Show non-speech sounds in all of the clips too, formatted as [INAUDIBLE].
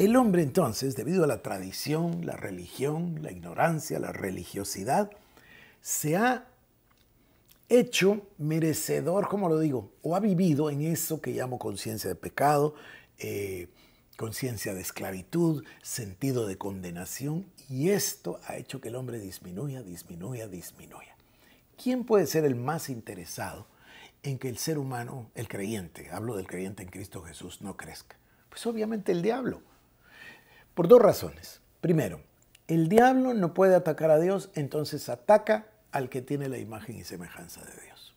El hombre entonces, debido a la tradición, la religión, la ignorancia, la religiosidad, se ha hecho merecedor, como lo digo, o ha vivido en eso que llamo conciencia de pecado, eh, conciencia de esclavitud, sentido de condenación, y esto ha hecho que el hombre disminuya, disminuya, disminuya. ¿Quién puede ser el más interesado en que el ser humano, el creyente, hablo del creyente en Cristo Jesús, no crezca? Pues obviamente el diablo. Por dos razones. Primero, el diablo no puede atacar a Dios, entonces ataca al que tiene la imagen y semejanza de Dios.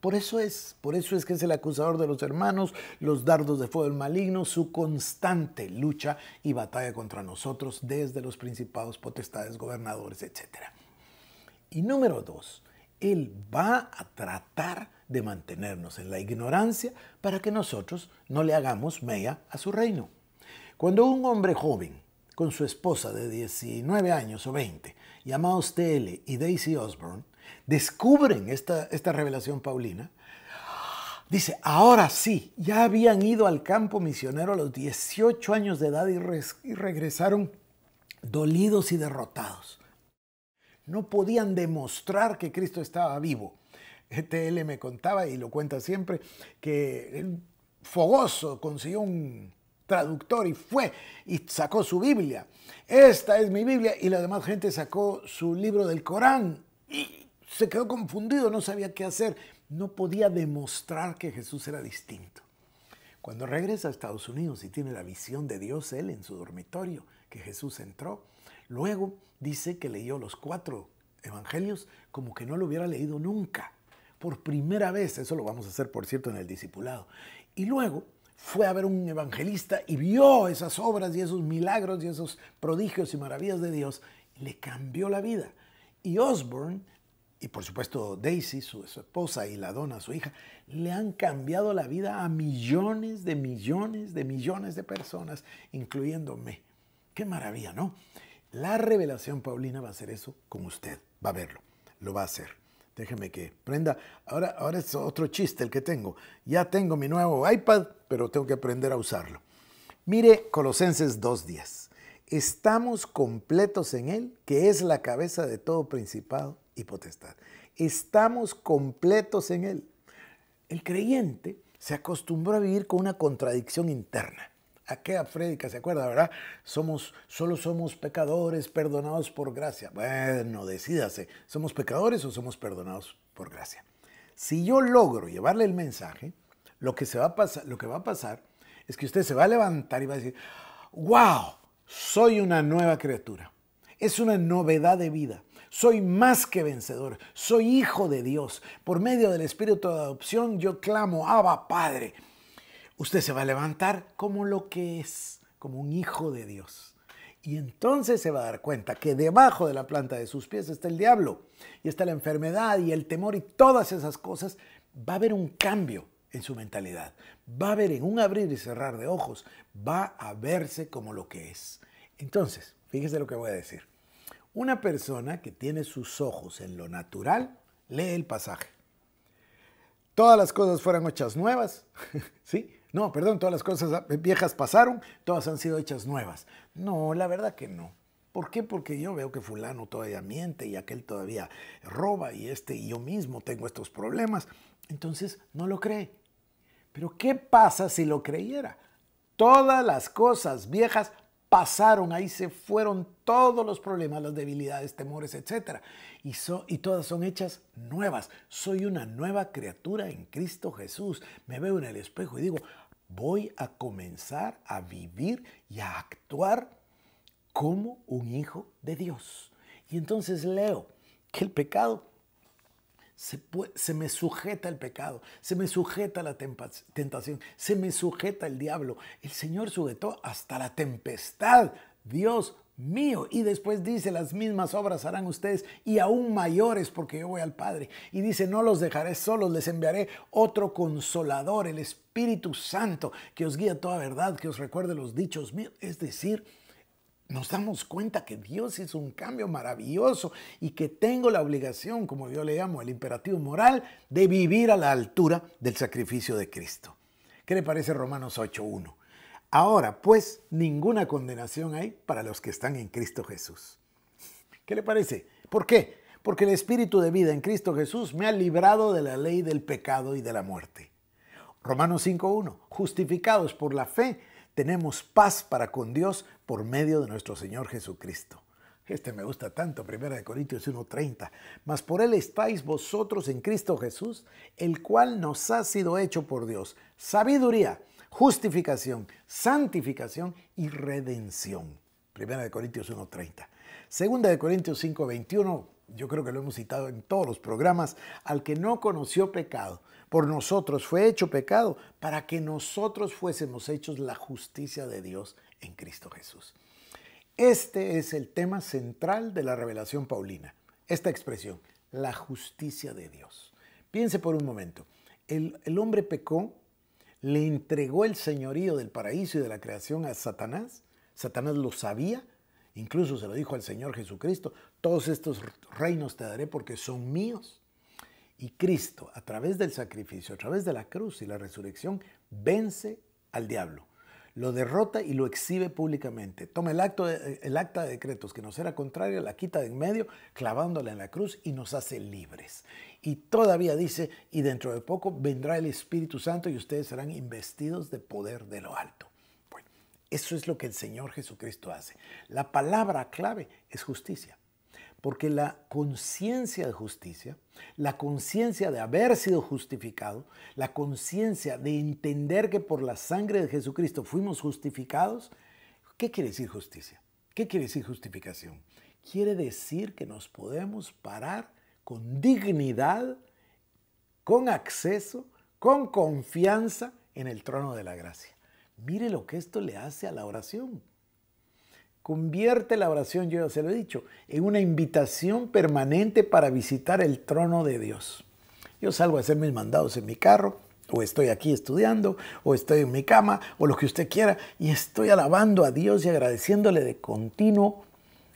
Por eso es, por eso es que es el acusador de los hermanos, los dardos de fuego del maligno, su constante lucha y batalla contra nosotros desde los principados, potestades, gobernadores, etc. Y número dos, él va a tratar de mantenernos en la ignorancia para que nosotros no le hagamos mea a su reino. Cuando un hombre joven, con su esposa de 19 años o 20, llamados TL y Daisy Osborne, descubren esta, esta revelación paulina, dice, ahora sí, ya habían ido al campo misionero a los 18 años de edad y, regresaron dolidos y derrotados. No podían demostrar que Cristo estaba vivo. TL me contaba, y lo cuenta siempre, que el fogoso consiguió un traductor y fue y sacó su Biblia. Esta es mi Biblia y la demás gente sacó su libro del Corán y se quedó confundido, no sabía qué hacer, no podía demostrar que Jesús era distinto. Cuando regresa a Estados Unidos y tiene la visión de Dios, él en su dormitorio, que Jesús entró, luego dice que leyó los cuatro evangelios como que no lo hubiera leído nunca, por primera vez, eso lo vamos a hacer por cierto en el discipulado. Y luego fue a ver un evangelista y vio esas obras y esos milagros y esos prodigios y maravillas de Dios, le cambió la vida. Y Osborne, y por supuesto Daisy, su, su esposa, y la dona, su hija, le han cambiado la vida a millones de millones de millones de personas, incluyéndome. Qué maravilla, ¿no? La revelación Paulina va a hacer eso con usted, va a verlo, lo va a hacer. Déjeme que prenda. Ahora, ahora es otro chiste el que tengo. Ya tengo mi nuevo iPad, pero tengo que aprender a usarlo. Mire Colosenses 2.10. Estamos completos en Él, que es la cabeza de todo principado y potestad. Estamos completos en Él. El creyente se acostumbró a vivir con una contradicción interna aquella afrédica ¿se acuerda, verdad? Somos, solo somos pecadores perdonados por gracia. Bueno, decídase, ¿somos pecadores o somos perdonados por gracia? Si yo logro llevarle el mensaje, lo que, se va a pasar, lo que va a pasar es que usted se va a levantar y va a decir, wow, soy una nueva criatura. Es una novedad de vida soy más que vencedor, soy hijo de Dios. Por medio del Espíritu de adopción yo clamo, Abba Padre usted se va a levantar como lo que es, como un hijo de Dios. Y entonces se va a dar cuenta que debajo de la planta de sus pies está el diablo y está la enfermedad y el temor y todas esas cosas. Va a haber un cambio en su mentalidad. Va a haber en un abrir y cerrar de ojos, va a verse como lo que es. Entonces, fíjese lo que voy a decir. Una persona que tiene sus ojos en lo natural, lee el pasaje. Todas las cosas fueran hechas nuevas, [LAUGHS] ¿sí? No, perdón, todas las cosas viejas pasaron, todas han sido hechas nuevas. No, la verdad que no. ¿Por qué? Porque yo veo que fulano todavía miente y aquel todavía roba y este y yo mismo tengo estos problemas. Entonces no lo cree. Pero ¿qué pasa si lo creyera? Todas las cosas viejas pasaron, ahí se fueron todos los problemas, las debilidades, temores, etc. Y, y todas son hechas nuevas. Soy una nueva criatura en Cristo Jesús. Me veo en el espejo y digo, voy a comenzar a vivir y a actuar como un hijo de Dios. Y entonces leo que el pecado se, se, me sujeta el pecado, se me sujeta la tentación, se me sujeta el diablo. El Señor sujetó hasta la tempestad. Dios mío. Y después dice, las mismas obras harán ustedes y aún mayores porque yo voy al Padre. Y dice, no los dejaré solos, les enviaré otro consolador, el Espíritu Santo, que os guía toda verdad, que os recuerde los dichos míos. Es decir, nos damos cuenta que Dios hizo un cambio maravilloso y que tengo la obligación, como yo le llamo el imperativo moral, de vivir a la altura del sacrificio de Cristo. ¿Qué le parece Romanos 8.1? Ahora, pues, ninguna condenación hay para los que están en Cristo Jesús. ¿Qué le parece? ¿Por qué? Porque el Espíritu de vida en Cristo Jesús me ha librado de la ley del pecado y de la muerte. Romanos 5.1. Justificados por la fe, tenemos paz para con Dios por medio de nuestro Señor Jesucristo. Este me gusta tanto, 1 Corintios 1:30. Mas por él estáis vosotros en Cristo Jesús, el cual nos ha sido hecho por Dios. Sabiduría justificación, santificación y redención. Primera de Corintios 1.30. Segunda de Corintios 5.21, yo creo que lo hemos citado en todos los programas, al que no conoció pecado, por nosotros fue hecho pecado, para que nosotros fuésemos hechos la justicia de Dios en Cristo Jesús. Este es el tema central de la revelación paulina, esta expresión, la justicia de Dios. Piense por un momento, el, el hombre pecó le entregó el señorío del paraíso y de la creación a Satanás. Satanás lo sabía, incluso se lo dijo al Señor Jesucristo, todos estos reinos te daré porque son míos. Y Cristo, a través del sacrificio, a través de la cruz y la resurrección, vence al diablo lo derrota y lo exhibe públicamente. Toma el, acto eh, el acta de decretos que nos era contrario, la quita de en medio, clavándola en la cruz y nos hace libres. Y todavía dice, y dentro de poco vendrá el Espíritu Santo y ustedes serán investidos de poder de lo alto. Bueno, eso es lo que el Señor Jesucristo hace. La palabra clave es justicia. Porque la conciencia de justicia, la conciencia de haber sido justificado, la conciencia de entender que por la sangre de Jesucristo fuimos justificados, ¿qué quiere decir justicia? ¿Qué quiere decir justificación? Quiere decir que nos podemos parar con dignidad, con acceso, con confianza en el trono de la gracia. Mire lo que esto le hace a la oración. Convierte la oración, yo ya se lo he dicho, en una invitación permanente para visitar el trono de Dios. Yo salgo a hacer mis mandados en mi carro, o estoy aquí estudiando, o estoy en mi cama, o lo que usted quiera, y estoy alabando a Dios y agradeciéndole de continuo,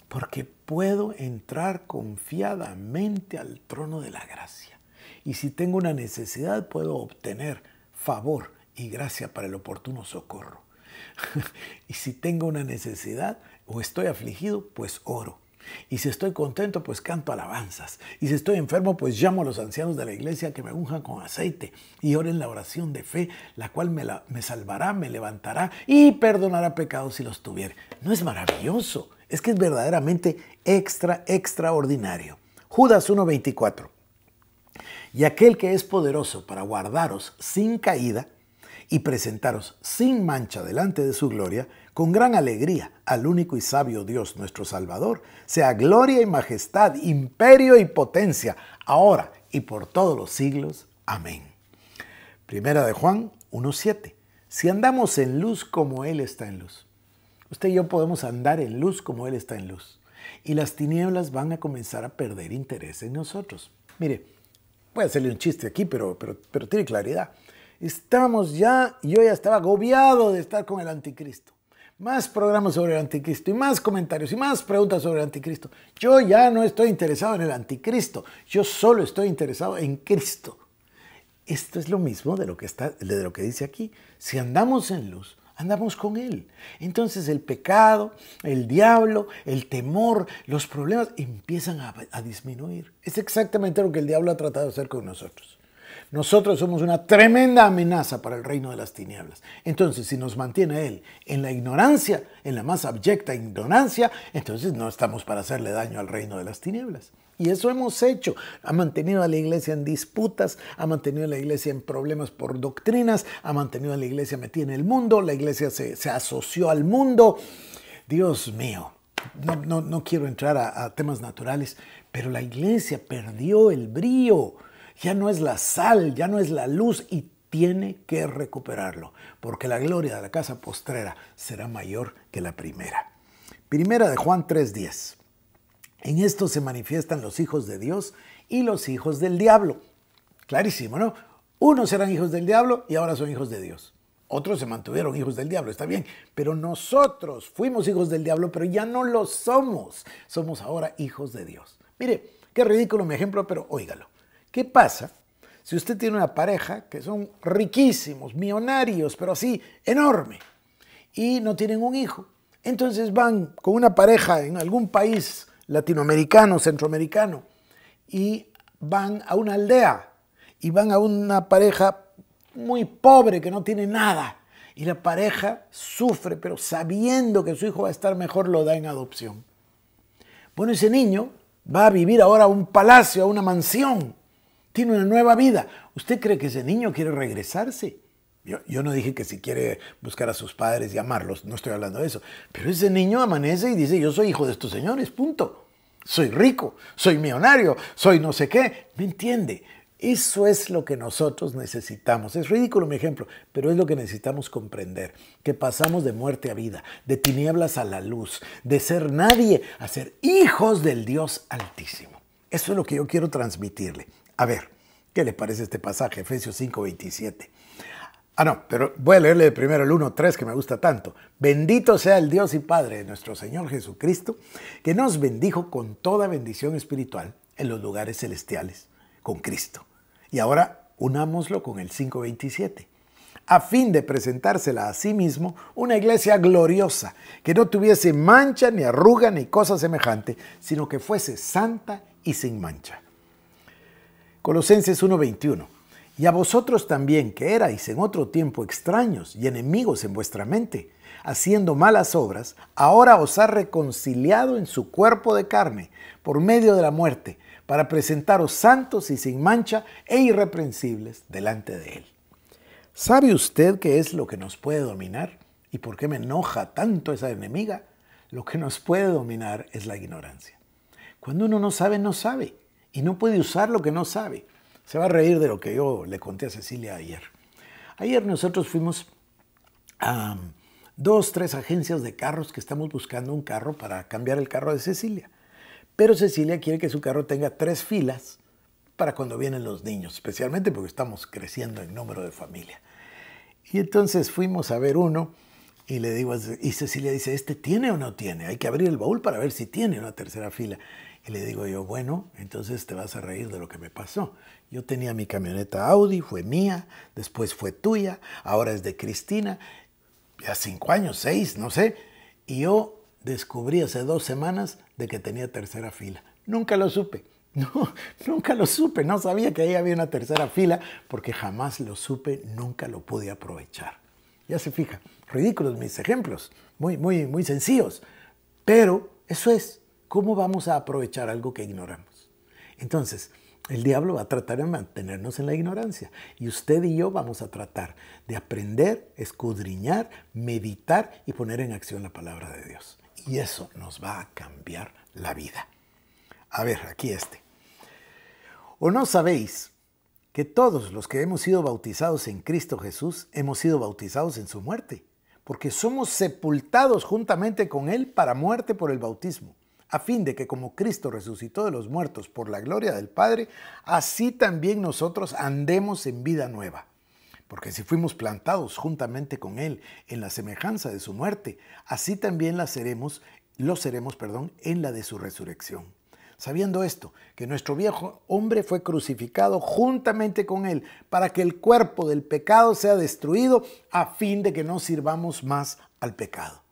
porque puedo entrar confiadamente al trono de la gracia. Y si tengo una necesidad, puedo obtener favor y gracia para el oportuno socorro. [LAUGHS] y si tengo una necesidad o estoy afligido, pues oro. Y si estoy contento, pues canto alabanzas. Y si estoy enfermo, pues llamo a los ancianos de la iglesia que me unjan con aceite y oren la oración de fe, la cual me, salvará, me levantará y perdonará pecados si los tuviera ¿No es maravilloso? Es que es verdaderamente extra, extraordinario. Judas 1.24. Y aquel que es poderoso para guardaros sin caída y presentaros sin mancha delante de su gloria, con gran alegría al único y sabio Dios nuestro Salvador, sea gloria y majestad, imperio y potencia, ahora y por todos los siglos. Amén. Primera de Juan 1.7. Si andamos en luz como Él está en luz. Usted y yo podemos andar en luz como Él está en luz. Y las tinieblas van a comenzar a perder interés en nosotros. Mire, voy a hacerle un chiste aquí, pero, pero, pero tiene claridad. Estamos ya, yo ya estaba agobiado de estar con el anticristo. Más programas sobre el anticristo y más comentarios y más preguntas sobre el anticristo. Yo ya no estoy interesado en el anticristo, yo solo estoy interesado en Cristo. Esto es lo mismo de lo que, está, de lo que dice aquí. Si andamos en luz, andamos con Él. Entonces el pecado, el diablo, el temor, los problemas empiezan a, disminuir. Es exactamente lo que el diablo ha tratado de hacer con nosotros. Nosotros somos una tremenda amenaza para el reino de las tinieblas. Entonces, si nos mantiene Él en la ignorancia, en la más abyecta ignorancia, entonces no estamos para hacerle daño al reino de las tinieblas. Y eso hemos hecho. Ha mantenido a la iglesia en disputas, ha mantenido a la iglesia en problemas por doctrinas, ha mantenido a la iglesia metida en el mundo, la iglesia se, asoció al mundo. Dios mío, no, quiero entrar a, a temas naturales, pero la iglesia perdió el brío ya no es la sal, ya no es la luz y tiene que recuperarlo, porque la gloria de la casa postrera será mayor que la primera. Primera de Juan 3:10. En esto se manifiestan los hijos de Dios y los hijos del diablo. Clarísimo, ¿no? Unos eran hijos del diablo y ahora son hijos de Dios. Otros se mantuvieron hijos del diablo, está bien, pero nosotros fuimos hijos del diablo, pero ya no lo somos. Somos ahora hijos de Dios. Mire, qué ridículo mi ejemplo, pero óigalo. ¿Qué pasa si usted tiene una pareja que son riquísimos, millonarios, pero así enorme, y no tienen un hijo? Entonces van con una pareja en algún país latinoamericano, centroamericano, y van a una aldea, y van a una pareja muy pobre que no tiene nada, y la pareja sufre, pero sabiendo que su hijo va a estar mejor, lo da en adopción. Bueno, ese niño va a vivir ahora a un palacio, a una mansión, tiene una nueva vida. ¿Usted cree que ese niño quiere regresarse? Yo, no dije que si quiere buscar a sus padres y amarlos, no estoy hablando de eso. Pero ese niño amanece y dice, yo soy hijo de estos señores, punto. Soy rico, soy millonario, soy no sé qué. ¿Me entiende? Eso es lo que nosotros necesitamos. Es ridículo mi ejemplo, pero es lo que necesitamos comprender. Que pasamos de muerte a vida, de tinieblas a la luz, de ser nadie a ser hijos del Dios Altísimo. Eso es lo que yo quiero transmitirle. A ver, ¿qué le parece este pasaje? Efesios 5.27. Ah, no, pero voy a leerle primero el 1.3 que me gusta tanto. Bendito sea el Dios y Padre de nuestro Señor Jesucristo, que nos bendijo con toda bendición espiritual en los lugares celestiales con Cristo. Y ahora unámoslo con el 5.27 a fin de presentársela a sí mismo una iglesia gloriosa, que no tuviese mancha ni arruga ni cosa semejante, sino que fuese santa y sin mancha. Colosenses 1:21. Y a vosotros también, que erais en otro tiempo extraños y enemigos en vuestra mente, haciendo malas obras, ahora os ha reconciliado en su cuerpo de carne, por medio de la muerte, para presentaros santos y sin mancha e irreprensibles delante de Él. ¿Sabe usted qué es lo que nos puede dominar? ¿Y por qué me enoja tanto esa enemiga? Lo que nos puede dominar es la ignorancia. Cuando uno no sabe, no sabe y no puede usar lo que no sabe. Se va a reír de lo que yo le conté a Cecilia ayer. Ayer nosotros fuimos a um, dos, tres agencias de carros que estamos buscando un carro para cambiar el carro de Cecilia. Pero Cecilia quiere que su carro tenga tres filas para cuando vienen los niños, especialmente porque estamos creciendo en número de familia. Y entonces fuimos a ver uno y le digo, y Cecilia dice, ¿este tiene o no tiene? Hay que abrir el baúl para ver si tiene una tercera fila. Y le digo yo, bueno, entonces te vas a reír de lo que me pasó. Yo tenía mi camioneta Audi, fue mía, después fue tuya, ahora es de Cristina, ya cinco años, seis, no sé. Y yo descubrí hace dos semanas de que tenía tercera fila. Nunca lo supe. [LAUGHS] No, nunca lo supe, no sabía que ahí había una tercera fila porque jamás lo supe, nunca lo pude aprovechar. Ya se fija, ridículos mis ejemplos, muy, muy, muy sencillos, pero eso es, ¿Cómo vamos a aprovechar algo que ignoramos? Entonces, el diablo va a tratar de mantenernos en la ignorancia y usted y yo vamos a tratar de aprender, escudriñar, meditar y poner en acción la palabra de Dios. Y eso nos va a cambiar la vida. A ver, aquí este. ¿O no sabéis que todos los que hemos sido bautizados en Cristo Jesús hemos sido bautizados en su muerte? Porque somos sepultados juntamente con Él para muerte por el bautismo a fin de que como Cristo resucitó de los muertos por la gloria del Padre, así también nosotros andemos en vida nueva. Porque si fuimos plantados juntamente con Él en la semejanza de su muerte, así también lo seremos, perdón, en la de su resurrección. Sabiendo esto, que nuestro viejo hombre fue crucificado juntamente con Él, para que el cuerpo del pecado sea destruido, a fin de que no sirvamos más al pecado.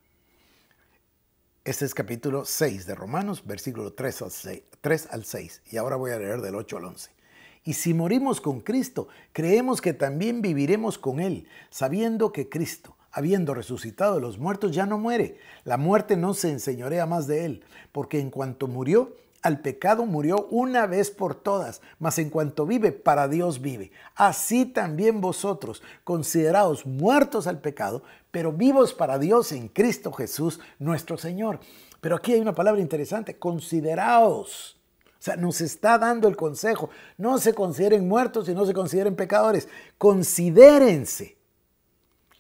Este es capítulo 6 de Romanos, versículo 3 al, 6, 3 al 6. Y ahora voy a leer del 8 al 11. Y si morimos con Cristo, creemos que también viviremos con Él, sabiendo que Cristo, habiendo resucitado de los muertos, ya no muere. La muerte no se enseñorea más de Él, porque en cuanto murió, al pecado murió una vez por todas, mas en cuanto vive, para Dios vive. Así también vosotros, consideraos muertos al pecado, pero vivos para Dios en Cristo Jesús nuestro Señor. Pero aquí hay una palabra interesante, consideraos. O sea, nos está dando el consejo. No se consideren muertos y no se consideren pecadores. Considérense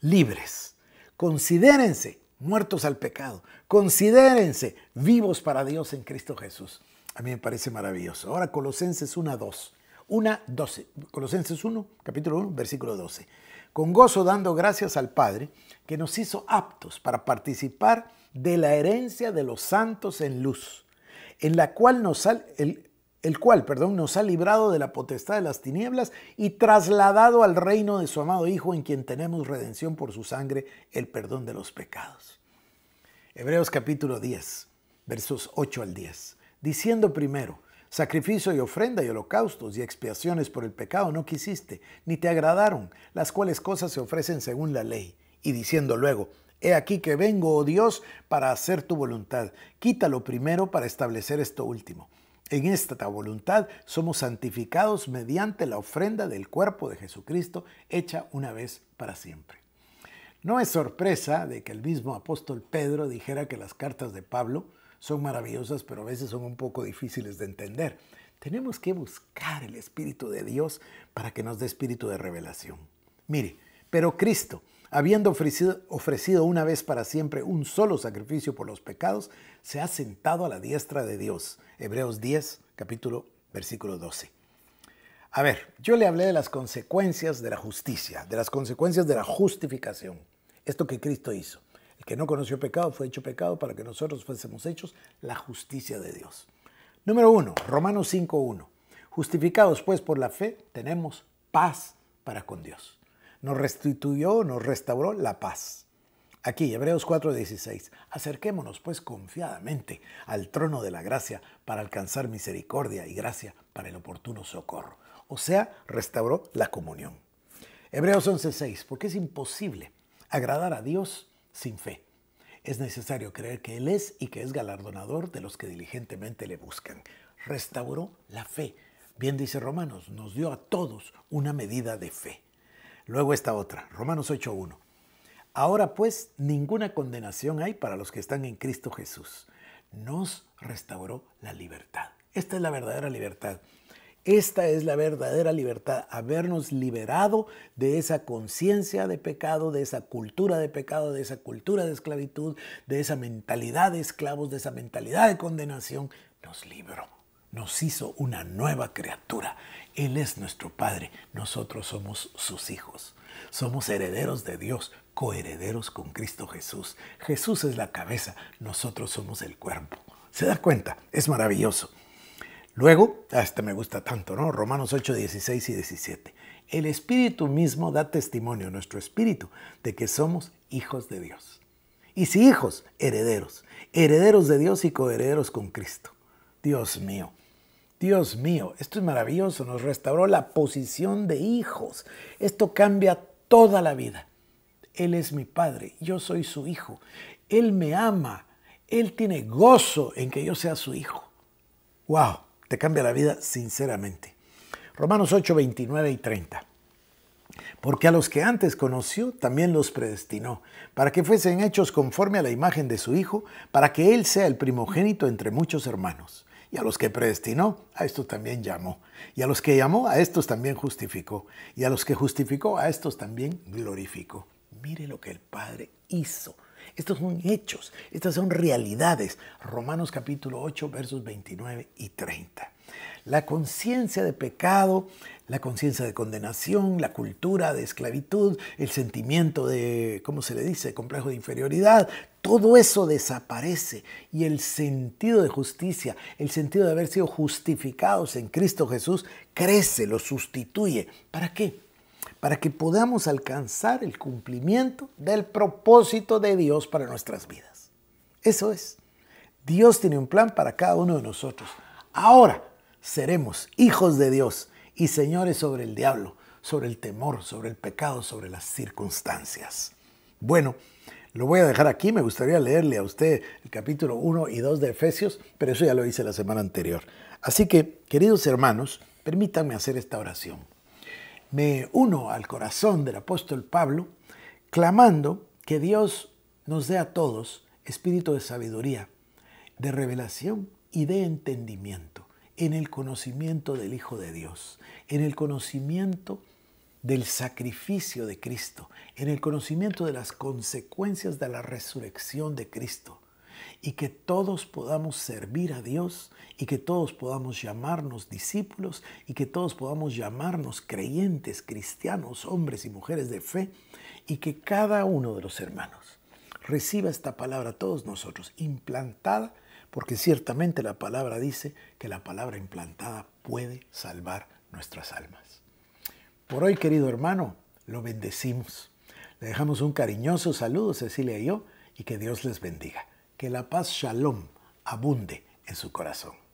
libres. Considérense muertos al pecado. Considérense vivos para Dios en Cristo Jesús. A mí me parece maravilloso. Ahora Colosenses 1 2. 1, 12. Colosenses 1, capítulo 1, versículo 12. Con gozo dando gracias al Padre que nos hizo aptos para participar de la herencia de los santos en luz, en la cual nos el, cual, perdón, nos ha librado de la potestad de las tinieblas y trasladado al reino de su amado Hijo en quien tenemos redención por su sangre, el perdón de los pecados. Hebreos capítulo 10, versos 8 al 10 diciendo primero, Sacrificio y ofrenda y holocaustos y expiaciones por el pecado no quisiste, ni te agradaron, las cuales cosas se ofrecen según la ley. Y diciendo luego, He aquí que vengo, oh Dios, para hacer tu voluntad. Quítalo primero para establecer esto último. En esta voluntad somos santificados mediante la ofrenda del cuerpo de Jesucristo, hecha una vez para siempre. No es sorpresa de que el mismo apóstol Pedro dijera que las cartas de Pablo son maravillosas, pero a veces son un poco difíciles de entender. Tenemos que buscar el Espíritu de Dios para que nos dé espíritu de revelación. Mire, pero Cristo, habiendo ofrecido, ofrecido, una vez para siempre un solo sacrificio por los pecados, se ha sentado a la diestra de Dios. Hebreos 10, capítulo, versículo 12. A ver, yo le hablé de las consecuencias de la justicia, de las consecuencias de la justificación, esto que Cristo hizo. El que no conoció pecado fue hecho pecado para que nosotros fuésemos hechos la justicia de Dios. Número 1, Romanos 5.1. Justificados pues por la fe, tenemos paz para con Dios. Nos restituyó, nos restauró la paz. Aquí, Hebreos 4:16. Acerquémonos pues confiadamente al trono de la gracia para alcanzar misericordia y gracia para el oportuno socorro. O sea, restauró la comunión. Hebreos 11:6. Porque es imposible agradar a Dios sin fe. Es necesario creer que Él es y que es galardonador de los que diligentemente le buscan. Restauró la fe. Bien dice Romanos, nos dio a todos una medida de fe. Luego esta otra, Romanos 8.1. Ahora pues ninguna condenación hay para los que están en Cristo Jesús. Nos restauró la libertad. Esta es la verdadera libertad. Esta es la verdadera libertad, habernos liberado de esa conciencia de pecado, de esa cultura de pecado, de esa cultura de esclavitud, de esa mentalidad de esclavos, de esa mentalidad de condenación. Nos libró, nos hizo una nueva criatura. Él es nuestro Padre, nosotros somos sus hijos. Somos herederos de Dios, coherederos con Cristo Jesús. Jesús es la cabeza, nosotros somos el cuerpo. ¿Se da cuenta? Es maravilloso. Luego, ah, este me gusta tanto, ¿no? Romanos 8, 16 y 17. El Espíritu mismo da testimonio, nuestro Espíritu, de que somos hijos de Dios. Y si hijos, herederos, herederos de Dios y coherederos con Cristo. Dios mío, Dios mío, esto es maravilloso, nos restauró la posición de hijos. Esto cambia toda la vida. Él es mi Padre, yo soy su Hijo. Él me ama, Él tiene gozo en que yo sea su Hijo. ¡Wow! te cambia la vida sinceramente. Romanos 8, 29 y 30. Porque a los que antes conoció, también los predestinó, para que fuesen hechos conforme a la imagen de su Hijo, para que Él sea el primogénito entre muchos hermanos. Y a los que predestinó, a estos también llamó. Y a los que llamó, a estos también justificó. Y a los que justificó, a estos también glorificó. Mire lo que el Padre hizo estos son hechos, estas son realidades. Romanos capítulo 8, versos 29 y 30. La conciencia de pecado, la conciencia de condenación, la cultura de esclavitud, el sentimiento de, ¿cómo se le dice?, complejo de inferioridad, todo eso desaparece y el sentido de justicia, el sentido de haber sido justificados en Cristo Jesús, crece, lo sustituye. ¿Para qué? para que podamos alcanzar el cumplimiento del propósito de Dios para nuestras vidas. Eso es. Dios tiene un plan para cada uno de nosotros. Ahora seremos hijos de Dios y señores sobre el diablo, sobre el temor, sobre el pecado, sobre las circunstancias. Bueno, lo voy a dejar aquí. Me gustaría leerle a usted el capítulo 1 y 2 de Efesios, pero eso ya lo hice la semana anterior. Así que, queridos hermanos, permítanme hacer esta oración me uno al corazón del apóstol Pablo, clamando que Dios nos dé a todos espíritu de sabiduría, de revelación y de entendimiento en el conocimiento del Hijo de Dios, en el conocimiento del sacrificio de Cristo, en el conocimiento de las consecuencias de la resurrección de Cristo, y que todos podamos servir a Dios y que todos podamos llamarnos discípulos y que todos podamos llamarnos creyentes, cristianos, hombres y mujeres de fe y que cada uno de los hermanos reciba esta palabra a todos nosotros implantada porque ciertamente la palabra dice que la palabra implantada puede salvar nuestras almas. Por hoy, querido hermano, lo bendecimos. Le dejamos un cariñoso saludo, Cecilia y yo, y que Dios les bendiga que la paz shalom abunde en su corazón.